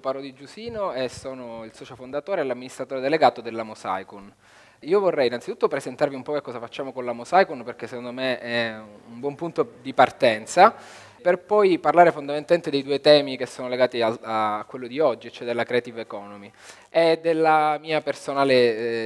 Paro di Giusino e sono il socio fondatore e l'amministratore delegato della Mosaicon. Io vorrei innanzitutto presentarvi un po' che cosa facciamo con la Mosaicon perché secondo me è un buon punto di partenza per poi parlare fondamentalmente dei due temi che sono legati a, a quello di oggi, cioè della creative economy e della mia personale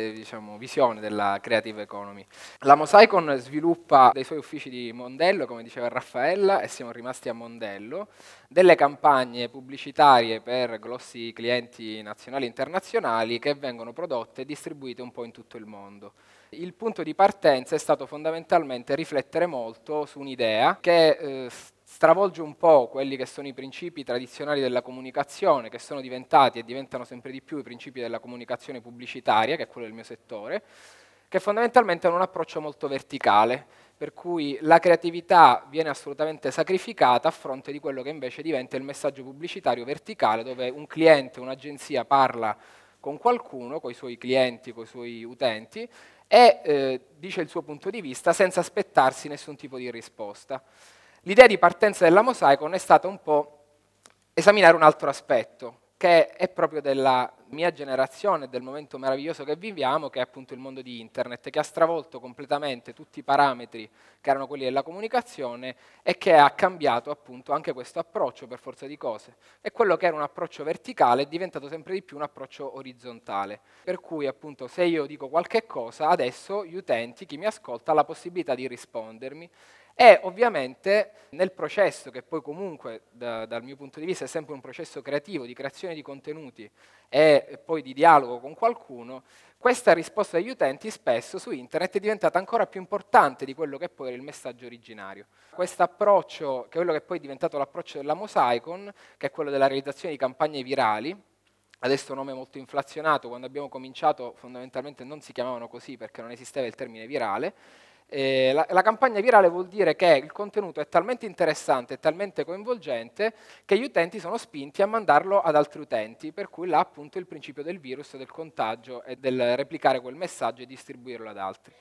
eh, diciamo, visione della creative economy. La Mosaicon sviluppa dei suoi uffici di Mondello, come diceva Raffaella, e siamo rimasti a Mondello, delle campagne pubblicitarie per grossi clienti nazionali e internazionali che vengono prodotte e distribuite un po' in tutto il mondo. Il punto di partenza è stato fondamentalmente riflettere molto su un'idea che eh, stravolge un po' quelli che sono i principi tradizionali della comunicazione, che sono diventati e diventano sempre di più i principi della comunicazione pubblicitaria, che è quello del mio settore, che fondamentalmente hanno un approccio molto verticale, per cui la creatività viene assolutamente sacrificata a fronte di quello che invece diventa il messaggio pubblicitario verticale, dove un cliente, un'agenzia parla con qualcuno, con i suoi clienti, con i suoi utenti, e eh, dice il suo punto di vista senza aspettarsi nessun tipo di risposta. L'idea di partenza della Mosaicon è stata un po' esaminare un altro aspetto, che è proprio della mia generazione, del momento meraviglioso che viviamo, che è appunto il mondo di Internet, che ha stravolto completamente tutti i parametri che erano quelli della comunicazione e che ha cambiato appunto anche questo approccio per forza di cose. E quello che era un approccio verticale è diventato sempre di più un approccio orizzontale, per cui appunto se io dico qualche cosa, adesso gli utenti, chi mi ascolta, ha la possibilità di rispondermi e ovviamente nel processo, che poi comunque da, dal mio punto di vista è sempre un processo creativo, di creazione di contenuti e poi di dialogo con qualcuno, questa risposta degli utenti spesso su internet è diventata ancora più importante di quello che poi era il messaggio originario. Questo approccio, che è quello che poi è diventato l'approccio della Mosaicon, che è quello della realizzazione di campagne virali, adesso un nome molto inflazionato, quando abbiamo cominciato fondamentalmente non si chiamavano così perché non esisteva il termine virale, eh, la, la, campagna virale vuol dire che il contenuto è talmente interessante, e talmente coinvolgente, che gli utenti sono spinti a mandarlo ad altri utenti, per cui là appunto il principio del virus, del contagio e del replicare quel messaggio e distribuirlo ad altri.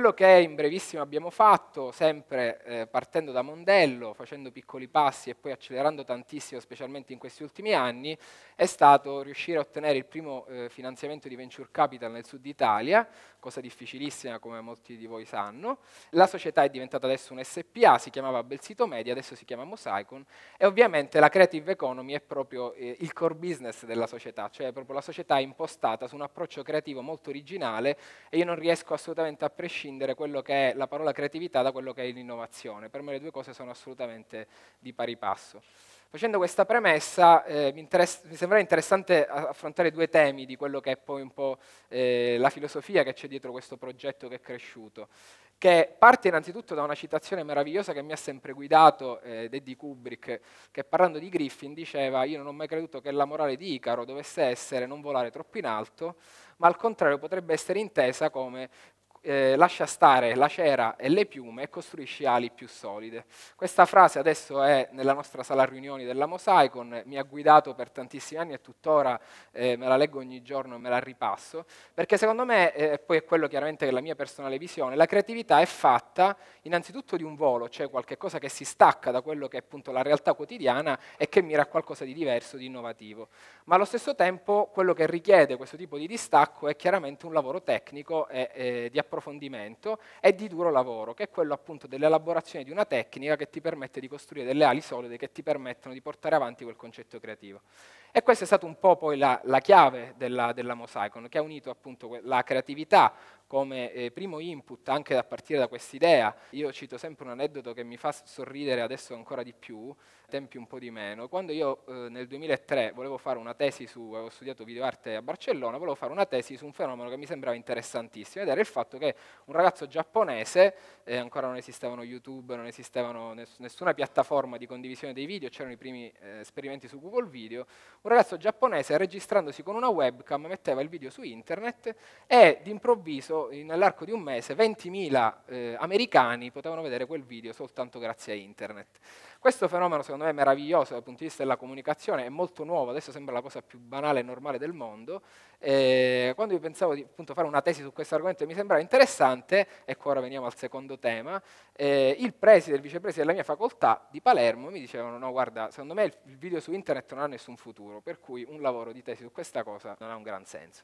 quello che in brevissimo abbiamo fatto, sempre eh, partendo da Mondello, facendo piccoli passi e poi accelerando tantissimo, specialmente in questi ultimi anni, è stato riuscire a ottenere il primo eh, finanziamento di venture capital nel sud Italia, cosa difficilissima come molti di voi sanno. La società è diventata adesso un SPA, si chiamava Belsito Media, adesso si chiama Mosaicon e ovviamente la creative economy è proprio eh, il core business della società, cioè proprio la società è impostata su un approccio creativo molto originale e io non riesco assolutamente a prescindere scindere quello che è la parola creatività da quello che è l'innovazione. Per me le due cose sono assolutamente di pari passo. Facendo questa premessa eh, mi, mi, sembra interessante affrontare due temi di quello che è poi un po' eh, la filosofia che c'è dietro questo progetto che è cresciuto, che parte innanzitutto da una citazione meravigliosa che mi ha sempre guidato eh, ed Kubrick, che parlando di Griffin diceva io non ho mai creduto che la morale di Icaro dovesse essere non volare troppo in alto, ma al contrario potrebbe essere intesa come eh, lascia stare la cera e le piume e costruisci ali più solide. Questa frase adesso è nella nostra sala riunioni della Mosaicon, mi ha guidato per tantissimi anni e tuttora eh, me la leggo ogni giorno e me la ripasso, perché secondo me, eh, poi è quello chiaramente che è la mia personale visione, la creatività è fatta innanzitutto di un volo, cioè qualcosa che si stacca da quello che è appunto la realtà quotidiana e che mira a qualcosa di diverso, di innovativo ma allo stesso tempo quello che richiede questo tipo di distacco è chiaramente un lavoro tecnico e, e di approfondimento e di duro lavoro, che è quello appunto dell'elaborazione di una tecnica che ti permette di costruire delle ali solide che ti permettono di portare avanti quel concetto creativo. E questa è stata un po' poi la, la chiave della, della Mosaicon, che ha unito appunto la creatività come eh, primo input anche a partire da quest'idea. Io cito sempre un aneddoto che mi fa sorridere adesso ancora di più, tempi un po' di meno. Quando io eh, nel 2003 volevo fare una tesi su, avevo studiato videoarte a Barcellona, volevo fare una tesi su un fenomeno che mi sembrava interessantissimo ed era il fatto che un ragazzo giapponese, eh, ancora non esistevano YouTube, non esistevano ness nessuna piattaforma di condivisione dei video, c'erano i primi eh, esperimenti su Google Video, un ragazzo giapponese registrandosi con una webcam metteva il video su internet e d'improvviso nell'arco di un mese 20.000 eh, americani potevano vedere quel video soltanto grazie a internet. Questo fenomeno secondo me è meraviglioso dal punto di vista della comunicazione, è molto nuovo, adesso sembra la cosa più banale e normale del mondo. Eh, quando io pensavo di appunto, fare una tesi su questo argomento mi sembrava interessante, ecco ora veniamo al secondo tema, eh, il preside e il vicepreside della mia facoltà di Palermo mi dicevano no guarda, secondo me il video su internet non ha nessun futuro, per cui un lavoro di tesi su questa cosa non ha un gran senso.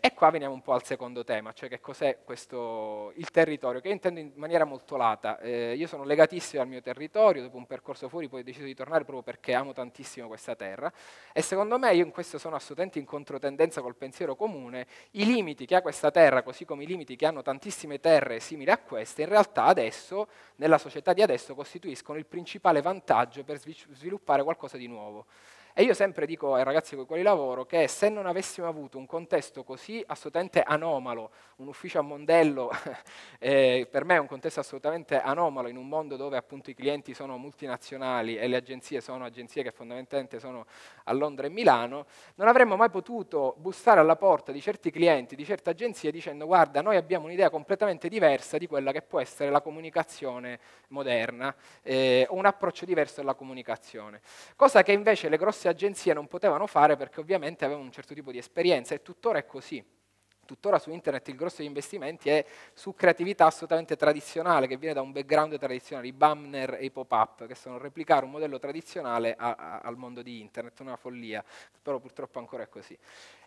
E qua veniamo un po' al secondo tema, cioè che cos'è questo, il territorio, che io intendo in maniera molto lata. Eh, io sono legatissimo al mio territorio, dopo un percorso fuori poi ho deciso di tornare proprio perché amo tantissimo questa terra e secondo me, io in questo sono assolutamente in controtendenza col pensiero comune, i limiti che ha questa terra, così come i limiti che hanno tantissime terre simili a queste, in realtà adesso, nella società di adesso, costituiscono il principale vantaggio per sviluppare qualcosa di nuovo. E io sempre dico ai ragazzi con i quali lavoro che se non avessimo avuto un contesto così così assolutamente anomalo, un ufficio a Mondello eh, per me è un contesto assolutamente anomalo in un mondo dove appunto i clienti sono multinazionali e le agenzie sono agenzie che fondamentalmente sono a Londra e Milano, non avremmo mai potuto bussare alla porta di certi clienti, di certe agenzie dicendo guarda noi abbiamo un'idea completamente diversa di quella che può essere la comunicazione moderna, eh, un approccio diverso alla comunicazione, cosa che invece le grosse agenzie non potevano fare perché ovviamente avevano un certo tipo di esperienza e tuttora è così tuttora su internet il grosso degli investimenti è su creatività assolutamente tradizionale, che viene da un background tradizionale, i banner e i pop-up, che sono replicare un modello tradizionale a, a, al mondo di internet, una follia, però purtroppo ancora è così.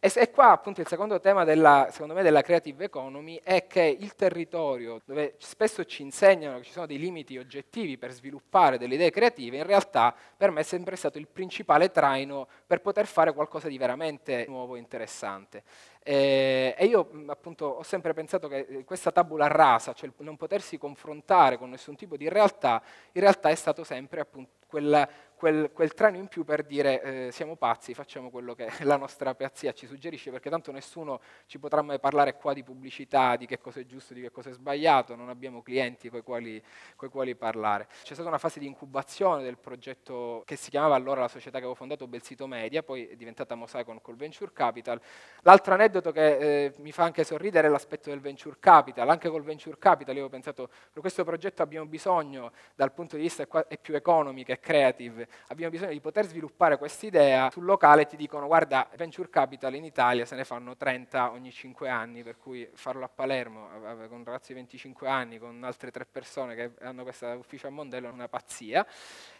E, e, qua appunto il secondo tema della, secondo me, della creative economy è che il territorio dove spesso ci insegnano che ci sono dei limiti oggettivi per sviluppare delle idee creative, in realtà per me è sempre stato il principale traino per poter fare qualcosa di veramente nuovo e interessante. Eh, e io appunto ho sempre pensato che eh, questa tabula rasa, cioè non potersi confrontare con nessun tipo di realtà, in realtà è stato sempre appunto quel, quel, quel treno in più per dire eh, siamo pazzi, facciamo quello che la nostra pazzia ci suggerisce, perché tanto nessuno ci potrà mai parlare qua di pubblicità, di che cosa è giusto, di che cosa è sbagliato, non abbiamo clienti con i quali, quali, parlare. C'è stata una fase di incubazione del progetto che si chiamava allora la società che avevo fondato Belsito Media, poi è diventata Mosaicon col Venture Capital. L'altro aneddoto che eh, mi fa anche sorridere è l'aspetto del Venture Capital, anche col Venture Capital io ho pensato per questo progetto abbiamo bisogno dal punto di vista più economico e creative, abbiamo bisogno di poter sviluppare questa idea, sul locale ti dicono guarda venture capital in Italia se ne fanno 30 ogni 5 anni, per cui farlo a Palermo con un ragazzo di 25 anni, con altre tre persone che hanno questo ufficio a Mondello è una pazzia.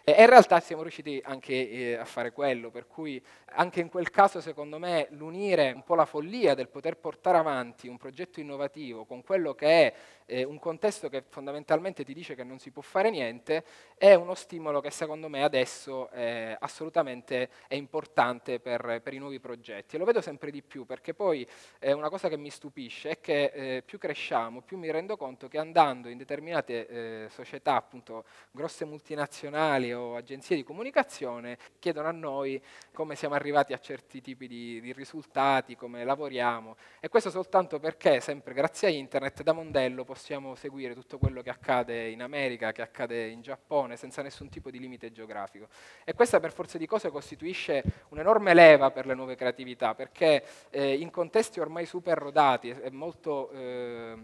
E in realtà siamo riusciti anche eh, a fare quello, per cui anche in quel caso secondo me l'unire un po' la follia del poter portare avanti un progetto innovativo con quello che è eh, un contesto che fondamentalmente ti dice che non si può fare niente è uno stimolo che secondo me adesso eh, assolutamente è importante per, per, i nuovi progetti. E lo vedo sempre di più perché poi eh, una cosa che mi stupisce è che eh, più cresciamo, più mi rendo conto che andando in determinate eh, società, appunto grosse multinazionali, o agenzie di comunicazione chiedono a noi come siamo arrivati a certi tipi di, di risultati, come lavoriamo e questo soltanto perché sempre grazie a internet da Mondello possiamo seguire tutto quello che accade in America, che accade in Giappone senza nessun tipo di limite geografico e questa per forza di cose costituisce un'enorme leva per le nuove creatività perché eh, in contesti ormai super rodati e molto... Eh,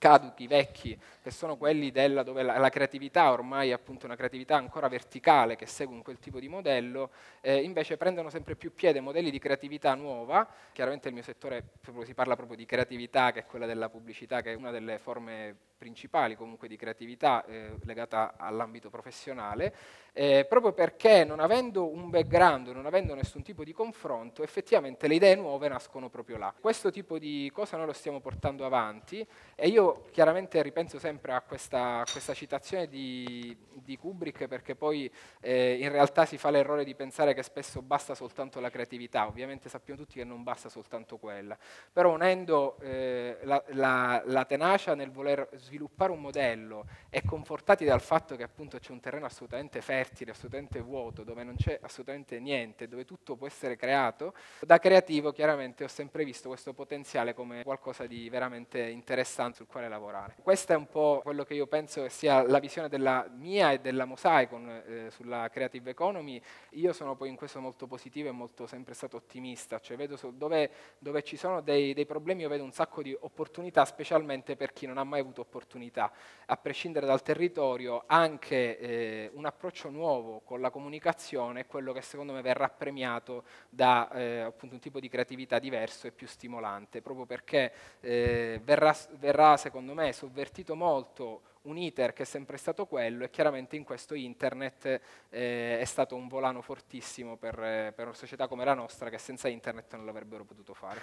caduchi, vecchi, che sono quelli della, dove la, la, creatività ormai è appunto una creatività ancora verticale che segue un quel tipo di modello, eh, invece prendono sempre più piede modelli di creatività nuova, chiaramente il mio settore si parla proprio di creatività che è quella della pubblicità, che è una delle forme principali comunque di creatività eh, legata all'ambito professionale, eh, proprio perché non avendo un background, non avendo nessun tipo di confronto, effettivamente le idee nuove nascono proprio là. Questo tipo di cosa noi lo stiamo portando avanti e io chiaramente ripenso sempre a questa, questa citazione di, di, Kubrick perché poi eh, in realtà si fa l'errore di pensare che spesso basta soltanto la creatività, ovviamente sappiamo tutti che non basta soltanto quella, però unendo eh, la, la, la tenacia nel voler sviluppare sviluppare un modello e confortati dal fatto che appunto c'è un terreno assolutamente fertile, assolutamente vuoto, dove non c'è assolutamente niente, dove tutto può essere creato, da creativo chiaramente ho sempre visto questo potenziale come qualcosa di veramente interessante sul quale lavorare. Questo è un po' quello che io penso che sia la visione della mia e della Mosaicon eh, sulla creative economy. Io sono poi in questo molto positivo e molto sempre stato ottimista, cioè vedo dove, dove ci sono dei, dei problemi io vedo un sacco di opportunità, specialmente per chi non ha mai avuto opportunità opportunità, a prescindere dal territorio, anche eh, un approccio nuovo con la comunicazione è quello che secondo me verrà premiato da eh, un tipo di creatività diverso e più stimolante, proprio perché eh, verrà, verrà secondo me sovvertito molto un iter che è sempre stato quello e chiaramente in questo internet eh, è stato un volano fortissimo per, per una società come la nostra che senza internet non l'avrebbero potuto fare.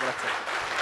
Grazie a tutti.